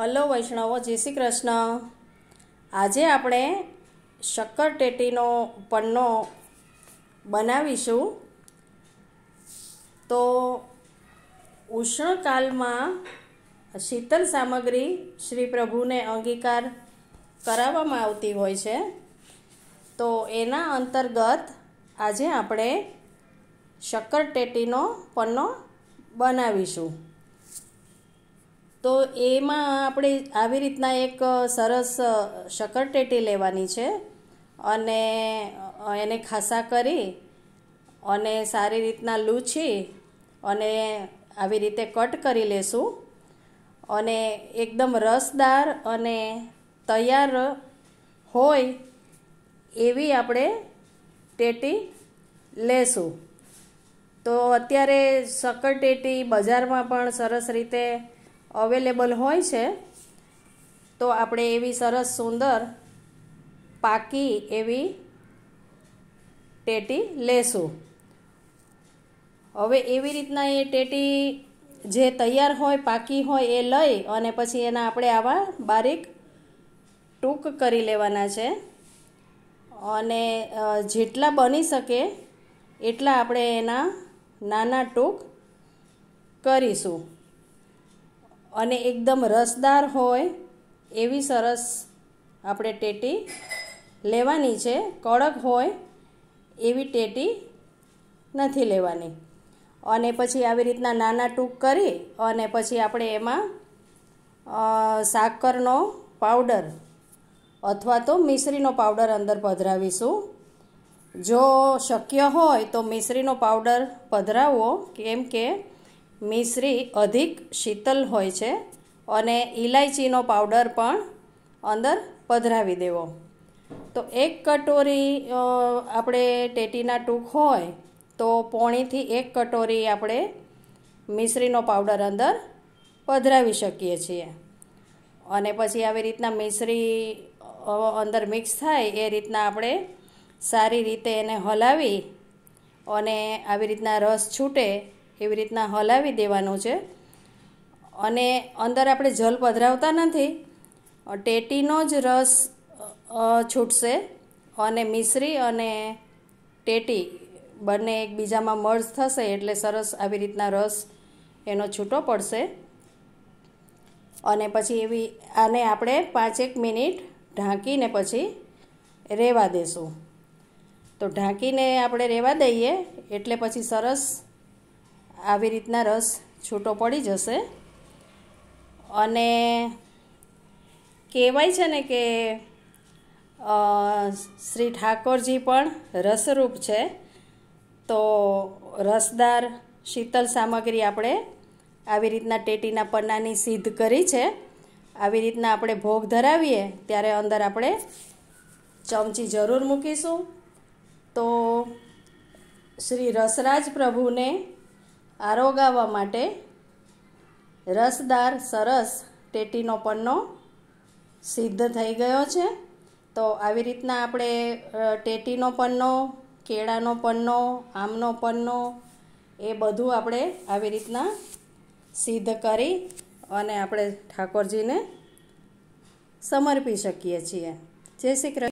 hello વૈષ્ણવો જય શ્રી કૃષ્ણ આજે આપણે શક્કરટેટીનો પન્નો બનાવીશું તો ઉષ્ણકાલમાં શીતલ સામગ્રી શ્રી પ્રભુને અંગીકાર કરાવવામાં આવતી હોય છે તો એના અંતર્ગત આજે આપણે શક્કરટેટીનો પન્નો બનાવીશું તો એમાં આપણે આવી રીતના એક સરસ શક્કરટેટી લેવાની છે અને એને ખાસા કરી અને સારી રીતના લૂછી અને આવી રીતે કટ કરી લેશું અને એકદમ રસદાર અને તૈયાર હોય એવી આપણે ટેટી લેશું તો અત્યારે શક્કરટેટી બજારમાં પણ સરસ રીતે અવેલેબલ હોય છે તો આપણે એવી સરસ સુંદર પાકી એવી ટેટી લેશું હવે એવી રીતના એ ટેટી જે તૈયાર હોય પાકી હોય એ લઈ અને પછી એના આપણે આવા બારીક ટૂંક કરી લેવાના છે અને જેટલા બની શકે એટલા આપણે એના નાના ટૂંક કરીશું અને એકદમ રસદાર હોય એવી સરસ આપણે ટેટી લેવાની છે કડક હોય એવી ટેટી નથી લેવાની અને પછી આવી રીતના નાના ટૂંક કરી અને પછી આપણે એમાં સાકરનો પાવડર અથવા તો મિશ્રીનો પાવડર અંદર પધરાવીશું જો શક્ય હોય તો મિશ્રીનો પાવડર પધરાવો કેમ કે મિશ્રી અધિક શીતલ હોય છે અને ઇલાયચીનો પાવડર પણ અંદર પધરાવી દેવો તો એક કટોરી આપણે ટેટીના ટૂંક હોય તો પોણીથી એક કટોરી આપણે મિશ્રીનો પાવડર અંદર પધરાવી શકીએ છીએ અને પછી આવી રીતના મિશ્રી અંદર મિક્સ થાય એ રીતના આપણે સારી રીતે એને હલાવી અને આવી રીતના રસ છૂટે એવી રીતના હલાવી દેવાનું છે અને અંદર આપણે જલ પધરાવતા નથી ટેટીનો જ રસ છૂટશે અને મિશ્રી અને ટેટી બંને એકબીજામાં મર્જ થશે એટલે સરસ આવી રીતના રસ એનો છૂટો પડશે અને પછી એવી આને આપણે પાંચેક મિનિટ ઢાંકીને પછી રહેવા દેશું તો ઢાંકીને આપણે રહેવા દઈએ એટલે પછી સરસ આવી રીતના રસ છૂટો પડી જશે અને કહેવાય છે ને કે શ્રી ઠાકોરજી પણ રસરૂપ છે તો રસદાર શીતલ સામગ્રી આપણે આવી રીતના ટેટીના પન્નાની સિદ્ધ કરી છે આવી રીતના આપણે ભોગ ધરાવીએ ત્યારે અંદર આપણે ચમચી જરૂર મૂકીશું તો શ્રી રસરાજ પ્રભુને આરોગાવવા માટે રસદાર સરસ ટેટીનો પન્નો સિદ્ધ થઈ ગયો છે તો આવી રીતના આપણે ટેટીનો પન્નો કેળાનો પન્નો આમનો પન્નો એ બધું આપણે આવી રીતના સિદ્ધ કરી અને આપણે ઠાકોરજીને સમર્પી શકીએ છીએ જય શ્રી કૃષ્ણ